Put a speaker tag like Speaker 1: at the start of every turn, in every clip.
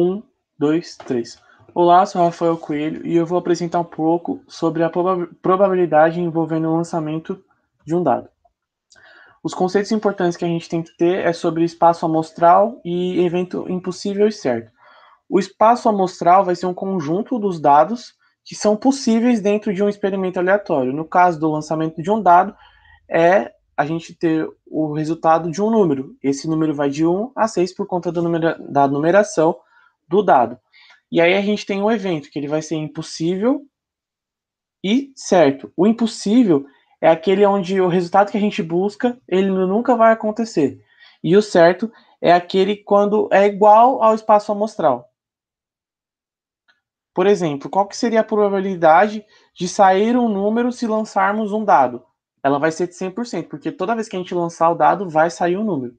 Speaker 1: Um, dois, três. Olá, sou Rafael Coelho e eu vou apresentar um pouco sobre a probabilidade envolvendo o lançamento de um dado. Os conceitos importantes que a gente tem que ter é sobre espaço amostral e evento impossível e certo. O espaço amostral vai ser um conjunto dos dados que são possíveis dentro de um experimento aleatório. No caso do lançamento de um dado, é a gente ter o resultado de um número. Esse número vai de 1 a 6 por conta do número, da numeração do dado. E aí a gente tem um evento que ele vai ser impossível e certo. O impossível é aquele onde o resultado que a gente busca, ele nunca vai acontecer. E o certo é aquele quando é igual ao espaço amostral. Por exemplo, qual que seria a probabilidade de sair um número se lançarmos um dado? Ela vai ser de 100%, porque toda vez que a gente lançar o dado, vai sair um número.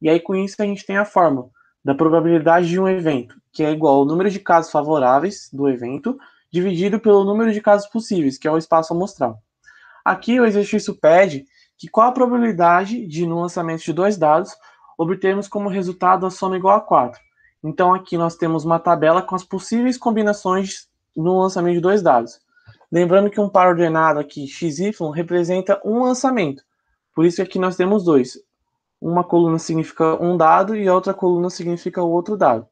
Speaker 1: E aí com isso a gente tem a fórmula da probabilidade de um evento, que é igual ao número de casos favoráveis do evento, dividido pelo número de casos possíveis, que é o espaço amostral. Aqui o exercício pede que qual a probabilidade de, no lançamento de dois dados, obtermos como resultado a soma igual a 4. Então aqui nós temos uma tabela com as possíveis combinações no lançamento de dois dados. Lembrando que um par ordenado aqui, XY, representa um lançamento. Por isso é que aqui nós temos dois uma coluna significa um dado e a outra coluna significa o outro dado.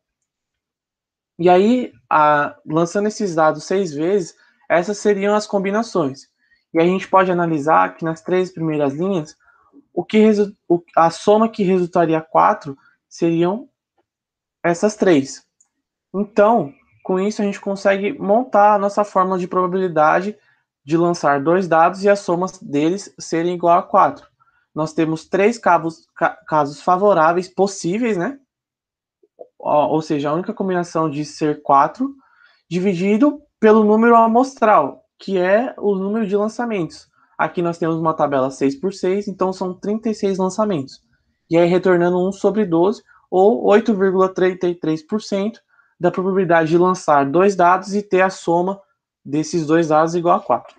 Speaker 1: E aí, a, lançando esses dados seis vezes, essas seriam as combinações. E a gente pode analisar que nas três primeiras linhas, o que o, a soma que resultaria 4 seriam essas três. Então, com isso, a gente consegue montar a nossa fórmula de probabilidade de lançar dois dados e as somas deles serem igual a 4 nós temos três casos, casos favoráveis possíveis, né? Ou seja, a única combinação de ser quatro, dividido pelo número amostral, que é o número de lançamentos. Aqui nós temos uma tabela 6 por 6, então são 36 lançamentos. E aí retornando 1 sobre 12, ou 8,33% da probabilidade de lançar dois dados e ter a soma desses dois dados igual a 4.